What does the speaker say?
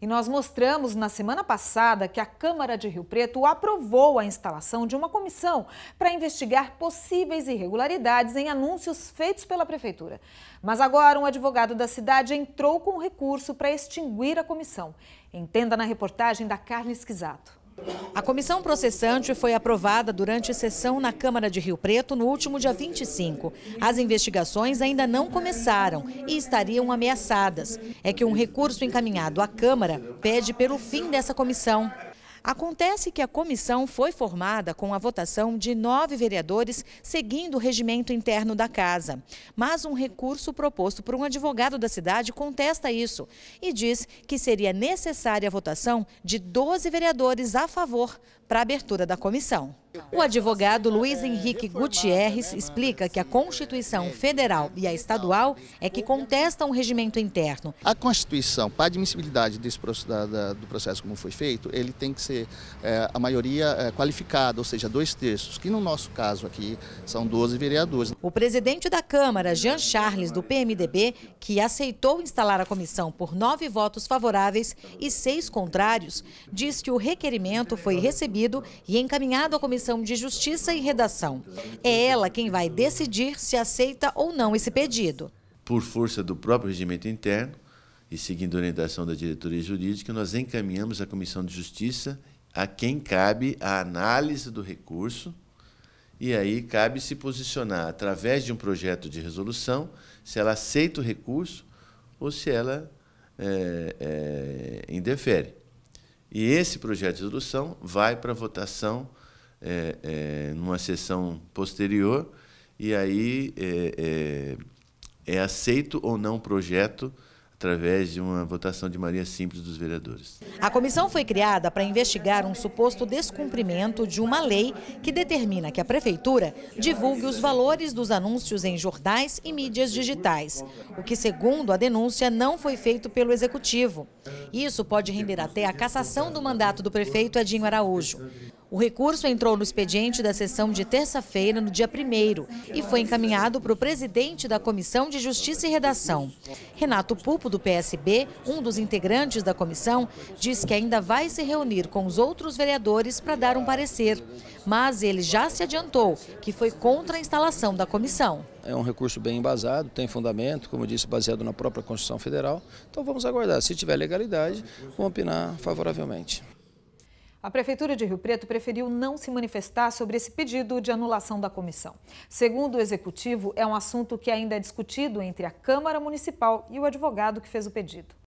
E nós mostramos na semana passada que a Câmara de Rio Preto aprovou a instalação de uma comissão para investigar possíveis irregularidades em anúncios feitos pela Prefeitura. Mas agora, um advogado da cidade entrou com recurso para extinguir a comissão. Entenda na reportagem da Carla Esquisato. A comissão processante foi aprovada durante sessão na Câmara de Rio Preto no último dia 25. As investigações ainda não começaram e estariam ameaçadas. É que um recurso encaminhado à Câmara pede pelo fim dessa comissão. Acontece que a comissão foi formada com a votação de nove vereadores, seguindo o regimento interno da casa. Mas um recurso proposto por um advogado da cidade contesta isso e diz que seria necessária a votação de 12 vereadores a favor para a abertura da comissão. O advogado Luiz Henrique Gutierrez explica que a Constituição Federal e a Estadual é que contestam o regimento interno. A Constituição, para a admissibilidade desse, do processo como foi feito, ele tem que ser é, a maioria é, qualificada, ou seja, dois terços, que no nosso caso aqui são 12 vereadores. O presidente da Câmara, Jean Charles, do PMDB, que aceitou instalar a comissão por nove votos favoráveis e seis contrários, diz que o requerimento foi recebido e encaminhado à Comissão de Justiça e Redação. É ela quem vai decidir se aceita ou não esse pedido. Por força do próprio regimento interno e seguindo a orientação da diretoria jurídica, nós encaminhamos à Comissão de Justiça a quem cabe a análise do recurso e aí cabe se posicionar através de um projeto de resolução se ela aceita o recurso ou se ela é, é, indefere. E esse projeto de resolução vai para votação é, é, numa sessão posterior, e aí é, é, é aceito ou não o projeto através de uma votação de maioria simples dos vereadores. A comissão foi criada para investigar um suposto descumprimento de uma lei que determina que a prefeitura divulgue os valores dos anúncios em jornais e mídias digitais, o que, segundo a denúncia, não foi feito pelo executivo. Isso pode render até a cassação do mandato do prefeito Edinho Araújo. O recurso entrou no expediente da sessão de terça-feira, no dia 1 e foi encaminhado para o presidente da Comissão de Justiça e Redação. Renato Pupo do PSB, um dos integrantes da comissão, diz que ainda vai se reunir com os outros vereadores para dar um parecer. Mas ele já se adiantou que foi contra a instalação da comissão. É um recurso bem embasado, tem fundamento, como disse, baseado na própria Constituição Federal. Então vamos aguardar. Se tiver legalidade, vamos opinar favoravelmente. A Prefeitura de Rio Preto preferiu não se manifestar sobre esse pedido de anulação da comissão. Segundo o executivo, é um assunto que ainda é discutido entre a Câmara Municipal e o advogado que fez o pedido.